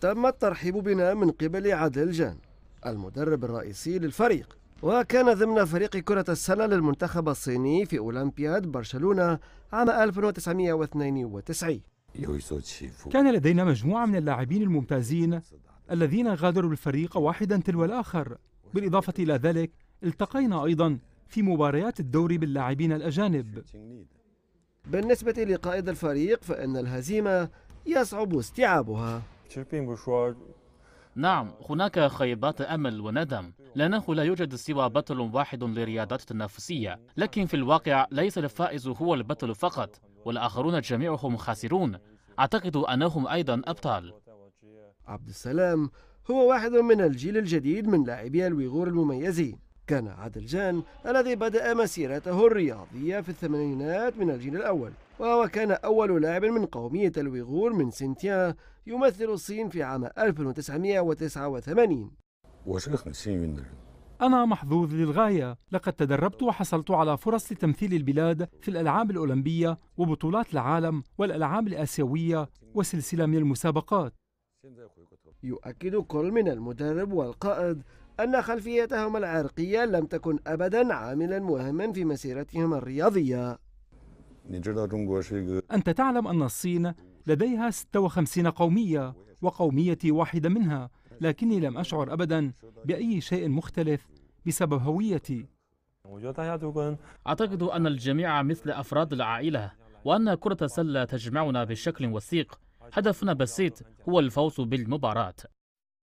تم الترحيب بنا من قبل عادل جان المدرب الرئيسي للفريق وكان ضمن فريق كرة السلة للمنتخب الصيني في أولمبياد برشلونة عام 1992 كان لدينا مجموعة من اللاعبين الممتازين الذين غادروا الفريق واحدا تلو الآخر بالإضافة إلى ذلك التقينا أيضا في مباريات الدوري باللاعبين الأجانب بالنسبة لقائد الفريق فإن الهزيمة يصعب استيعابها نعم هناك خيبات امل وندم لانه لا يوجد سوى بطل واحد للرياضات التنافسيه لكن في الواقع ليس الفائز هو البطل فقط والاخرون جميعهم خاسرون اعتقد انهم ايضا ابطال عبد السلام هو واحد من الجيل الجديد من لاعبي الويغور المميزين كان عادل جان الذي بدأ مسيرته الرياضية في الثمانينات من الجيل الأول وهو كان أول لاعب من قومية الويغور من سنتيا يمثل الصين في عام 1989 أنا محظوظ للغاية لقد تدربت وحصلت على فرص لتمثيل البلاد في الألعاب الأولمبية وبطولات العالم والألعاب الآسيوية وسلسلة من المسابقات يؤكد كل من المدرب والقائد أن خلفيتهما العرقية لم تكن أبدا عاملا مهما في مسيرتهما الرياضية أنت تعلم أن الصين لديها 56 قومية وقوميتي واحدة منها لكني لم أشعر أبدا بأي شيء مختلف بسبب هويتي أعتقد أن الجميع مثل أفراد العائلة وأن كرة السلة تجمعنا بشكل وثيق هدفنا بسيط هو الفوز بالمباراة